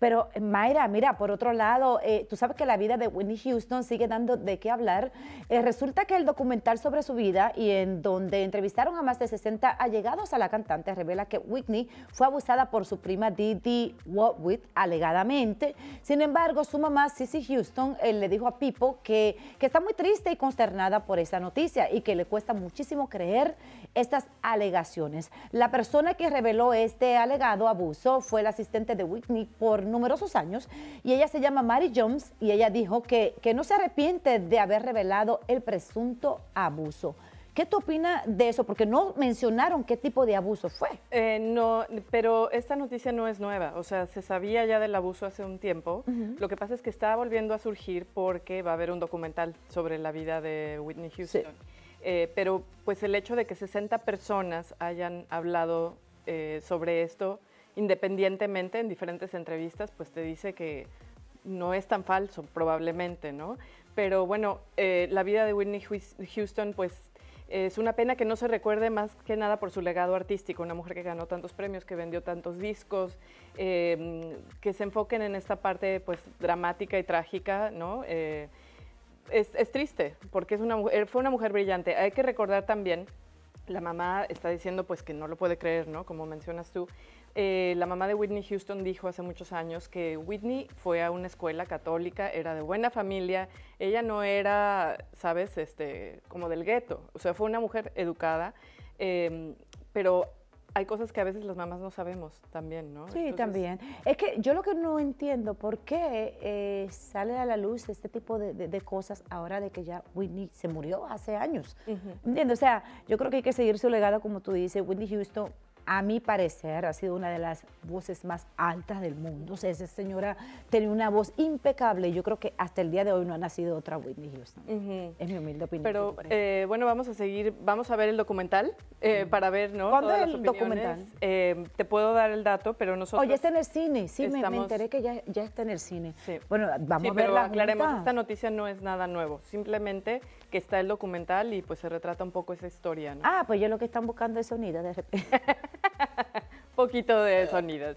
Pero Mayra, mira, por otro lado, eh, tú sabes que la vida de Whitney Houston sigue dando de qué hablar. Eh, resulta que el documental sobre su vida y en donde entrevistaron a más de 60 allegados a la cantante revela que Whitney fue abusada por su prima Didi Watwick, alegadamente. Sin embargo, su mamá Cissy Houston eh, le dijo a Pipo que, que está muy triste y consternada por esa noticia y que le cuesta muchísimo creer estas alegaciones. La persona que reveló este alegado abuso fue el asistente de Whitney por numerosos años y ella se llama Mary Jones y ella dijo que, no se arrepiente de haber revelado el presunto abuso. ¿Qué tú opinas de eso? Porque no mencionaron qué tipo de abuso fue. Eh, no, pero esta noticia no es nueva. O sea, se sabía ya del abuso hace un tiempo. Lo que pasa es que está volviendo a surgir porque va a haber un documental sobre la vida de Whitney Houston. Eh, pero pues el hecho de que 60 personas hayan hablado eh, sobre esto independientemente en diferentes entrevistas, pues te dice que no es tan falso, probablemente, ¿no? Pero bueno, eh, la vida de Whitney Houston, pues es una pena que no se recuerde más que nada por su legado artístico, una mujer que ganó tantos premios, que vendió tantos discos, em, que se enfoquen en esta parte pues dramática y trágica, ¿no? Eh, es, triste, porque es una, fue una mujer brillante. Hay que recordar también la mamá está diciendo pues que no lo puede creer, ¿no? Como mencionas tú. Eh, la mamá de Whitney Houston dijo hace muchos años que Whitney fue a una escuela católica, era de buena familia, ella no era, sabes, este, como del gueto, o sea, fue una mujer educada, eh, pero hay cosas que a veces las mamás no sabemos también, ¿no? Sí, también. Es que yo lo que no entiendo, ¿por qué eh, sale a la luz este tipo de, cosas ahora de que ya Whitney se murió hace años? Entiendo, O sea, yo creo que hay que seguir su legado, como tú dices. Whitney Houston a mi parecer, ha sido una de las voces más altas del mundo. O sea, esa señora tenía una voz impecable. Yo creo que hasta el día de hoy no ha nacido otra Whitney Houston. Es mi humilde opinión. Pero eh, bueno, vamos a seguir, vamos a ver el documental eh, para ver, ¿no? ¿Cuándo es el documental? Eh, te puedo dar el dato, pero nosotros... Oye, está en el cine, sí, me, enteré que ya, está en el cine. Bueno, vamos a verla aclaremos, esta noticia no es nada nuevo, simplemente que está el documental y pues se retrata un poco esa historia, ¿no? Ah, pues yo lo que están buscando es sonido de repente. poquito de sonidos.